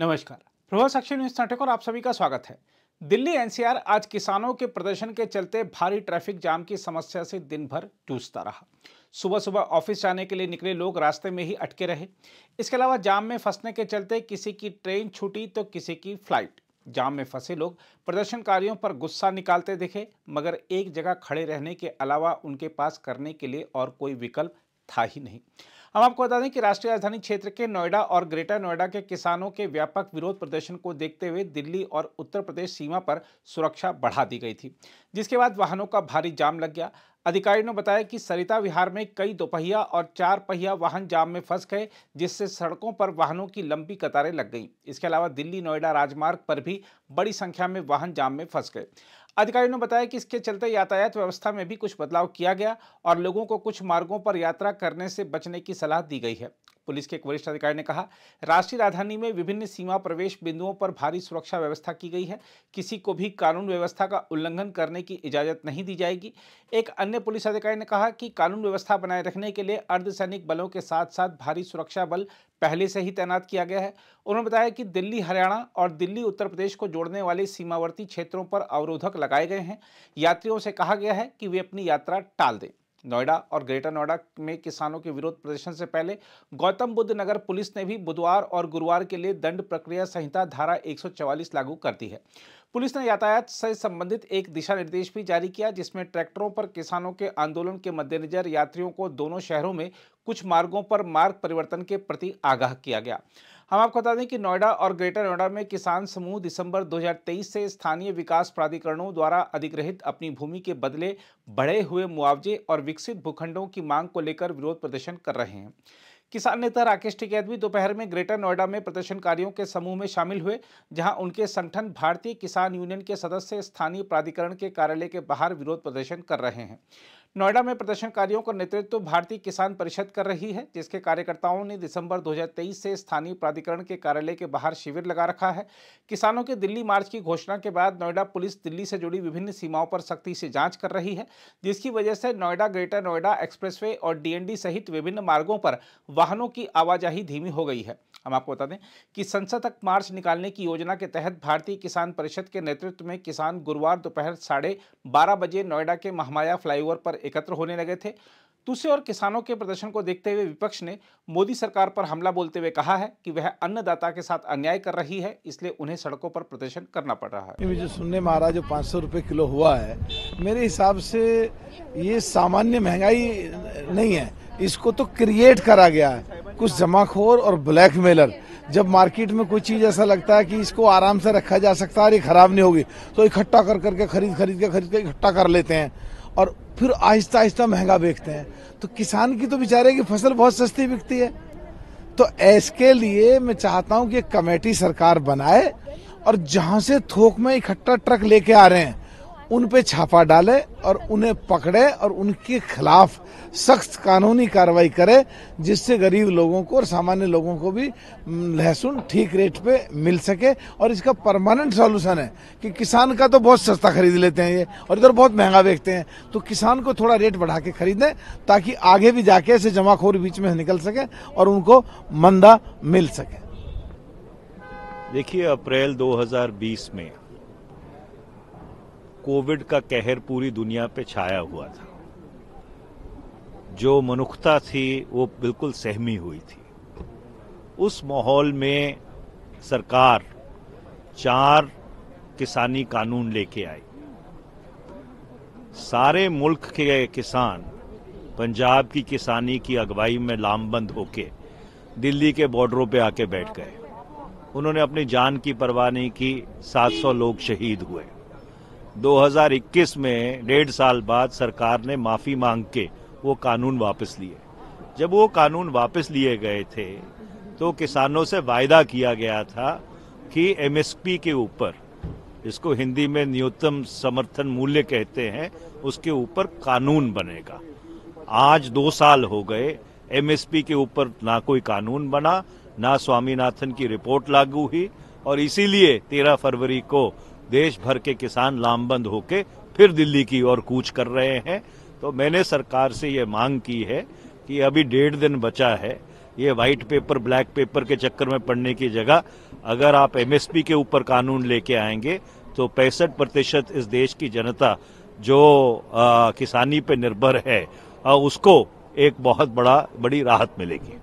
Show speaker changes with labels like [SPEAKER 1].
[SPEAKER 1] नमस्कार प्रभा साक्षी न्यूज नाटक और आप सभी का स्वागत है दिल्ली एनसीआर आज किसानों के प्रदर्शन के चलते भारी ट्रैफिक जाम की समस्या से दिन भर जूझता रहा सुबह सुबह ऑफिस जाने के लिए निकले लोग रास्ते में ही अटके रहे इसके अलावा जाम में फंसने के चलते किसी की ट्रेन छूटी तो किसी की फ्लाइट जाम में फंसे लोग प्रदर्शनकारियों पर गुस्सा निकालते दिखे मगर एक जगह खड़े रहने के अलावा उनके पास करने के लिए और कोई विकल्प था ही नहीं हम आपको बता दें कि राष्ट्रीय राजधानी क्षेत्र के नोएडा और ग्रेटर नोएडा के किसानों के व्यापक विरोध प्रदर्शन को देखते हुए दिल्ली और उत्तर प्रदेश सीमा पर सुरक्षा बढ़ा दी गई थी जिसके बाद वाहनों का भारी जाम लग गया अधिकारियों ने बताया कि सरिता विहार में कई दोपहिया और चार पहिया वाहन जाम में फंस गए जिससे सड़कों पर वाहनों की लंबी कतारें लग गईं इसके अलावा दिल्ली नोएडा राजमार्ग पर भी बड़ी संख्या में वाहन जाम में फंस गए अधिकारियों ने बताया कि इसके चलते यातायात व्यवस्था में भी कुछ बदलाव किया गया और लोगों को कुछ मार्गों पर यात्रा करने से बचने की सलाह दी गई है पुलिस के एक वरिष्ठ अधिकारी ने कहा राष्ट्रीय राजधानी में विभिन्न सीमा प्रवेश बिंदुओं पर भारी सुरक्षा व्यवस्था की गई है किसी को भी कानून व्यवस्था का उल्लंघन करने की इजाजत नहीं दी जाएगी एक अन्य पुलिस अधिकारी ने कहा कि कानून व्यवस्था बनाए रखने के लिए अर्धसैनिक बलों के साथ साथ भारी सुरक्षा बल पहले से ही तैनात किया गया है उन्होंने बताया कि दिल्ली हरियाणा और दिल्ली उत्तर प्रदेश को जोड़ने वाले सीमावर्ती क्षेत्रों पर अवरोधक लगाए गए हैं यात्रियों से कहा गया है कि वे अपनी यात्रा टाल दें नोएडा और ग्रेटर नोएडा में किसानों के विरोध प्रदर्शन से पहले गौतम बुद्ध नगर पुलिस ने भी बुधवार और गुरुवार के लिए दंड प्रक्रिया संहिता धारा 144 लागू कर दी है पुलिस ने यातायात से संबंधित एक दिशा निर्देश भी जारी किया जिसमें ट्रैक्टरों पर किसानों के आंदोलन के मद्देनजर यात्रियों को दोनों शहरों में कुछ मार्गों पर मार्ग परिवर्तन के प्रति आगाह किया गया हम आपको बता दें कि नोएडा और ग्रेटर नोएडा में किसान समूह दिसंबर 2023 से स्थानीय विकास प्राधिकरणों द्वारा अधिग्रहित अपनी भूमि के बदले बढ़े हुए मुआवजे और विकसित भूखंडों की मांग को लेकर विरोध प्रदर्शन कर रहे हैं किसान नेता राकेश भी दोपहर में ग्रेटर नोएडा में प्रदर्शनकारियों के समूह में शामिल हुए जहां उनके संगठन भारतीय किसान यूनियन के सदस्य स्थानीय प्राधिकरण के कार्यालय के बाहर विरोध प्रदर्शन कर रहे हैं नोएडा में प्रदर्शनकारियों का नेतृत्व भारतीय किसान परिषद कर रही है जिसके कार्यकर्ताओं ने दिसंबर 2023 से स्थानीय प्राधिकरण के कार्यालय के बाहर शिविर लगा रखा है किसानों के दिल्ली मार्च की घोषणा के बाद नोएडा पुलिस दिल्ली से जुड़ी विभिन्न सीमाओं पर सख्ती से जाँच कर रही है जिसकी वजह से नोएडा ग्रेटर नोएडा एक्सप्रेस और डीएनडी सहित विभिन्न मार्गों पर वाहनों की आवाजाही धीमी हो गई है हम आपको बता दें कि संसद तक मार्च निकालने की योजना के तहत भारतीय किसान परिषद के नेतृत्व में किसान गुरुवार दोपहर साढ़े बारह बजे नोएडा के महामाया फ्लाईओवर पर एकत्र होने लगे थे दूसरे और किसानों के प्रदर्शन को देखते हुए विपक्ष ने मोदी सरकार पर हमला बोलते हुए कहा है कि वह अन्नदाता के साथ अन्याय कर रही है इसलिए उन्हें सड़कों पर
[SPEAKER 2] प्रदर्शन करना पड़ रहा है मुझे सुनने में आ रहा जो पाँच सौ रुपये किलो हुआ है मेरे हिसाब से ये सामान्य महंगाई नहीं है इसको तो क्रिएट करा गया है कुछ जमाखोर और ब्लैक मेलर जब मार्केट में कोई चीज़ ऐसा लगता है कि इसको आराम से रखा जा सकता है और ये ख़राब नहीं होगी तो इकट्ठा कर करके खरीद खरीद के खरीद के इकट्ठा कर लेते हैं और फिर आहिस्ता आहिस्ता महंगा बेचते हैं तो किसान की तो बेचारे की फसल बहुत सस्ती बिकती है तो इसके लिए मैं चाहता हूँ कि कमेटी सरकार बनाए और जहाँ से थोक में इकट्ठा ट्रक लेके आ रहे हैं उन पे छापा डाले और उन्हें पकड़े और उनके खिलाफ सख्त कानूनी कार्रवाई करे जिससे गरीब लोगों को और सामान्य लोगों को भी लहसुन ठीक रेट पे मिल सके और इसका परमानेंट सॉल्यूशन है कि किसान का तो बहुत सस्ता खरीद लेते हैं ये और इधर बहुत महंगा बेचते हैं तो किसान को थोड़ा रेट बढ़ा के खरीदें ताकि आगे भी जाके ऐसे जमाखोर बीच में निकल सके और उनको मंदा मिल सके
[SPEAKER 3] देखिए अप्रैल 2020 में कोविड का कहर पूरी दुनिया पे छाया हुआ था जो मनुखता थी वो बिल्कुल सहमी हुई थी उस माहौल में सरकार चार किसानी कानून लेके आई सारे मुल्क के किसान पंजाब की किसानी की अगुवाई में लामबंद होके दिल्ली के बॉर्डरों पे आके बैठ गए उन्होंने अपनी जान की परवाह नहीं की 700 लोग शहीद हुए 2021 में डेढ़ साल बाद सरकार ने माफ़ी मांग के वो कानून वापस लिए जब वो कानून वापस लिए गए थे तो किसानों से वायदा किया गया था कि एमएसपी के ऊपर इसको हिंदी में न्यूनतम समर्थन मूल्य कहते हैं उसके ऊपर कानून बनेगा आज दो साल हो गए एमएसपी के ऊपर ना कोई कानून बना ना स्वामीनाथन की रिपोर्ट लागू हुई और इसीलिए 13 फरवरी को देश भर के किसान लामबंद होके फिर दिल्ली की ओर कूच कर रहे हैं तो मैंने सरकार से ये मांग की है कि अभी डेढ़ दिन बचा है ये वाइट पेपर ब्लैक पेपर के चक्कर में पड़ने की जगह अगर आप एमएसपी के ऊपर कानून लेके आएंगे तो पैंसठ प्रतिशत इस देश की जनता जो आ, किसानी पे निर्भर है आ, उसको एक बहुत बड़ा बड़ी राहत मिलेगी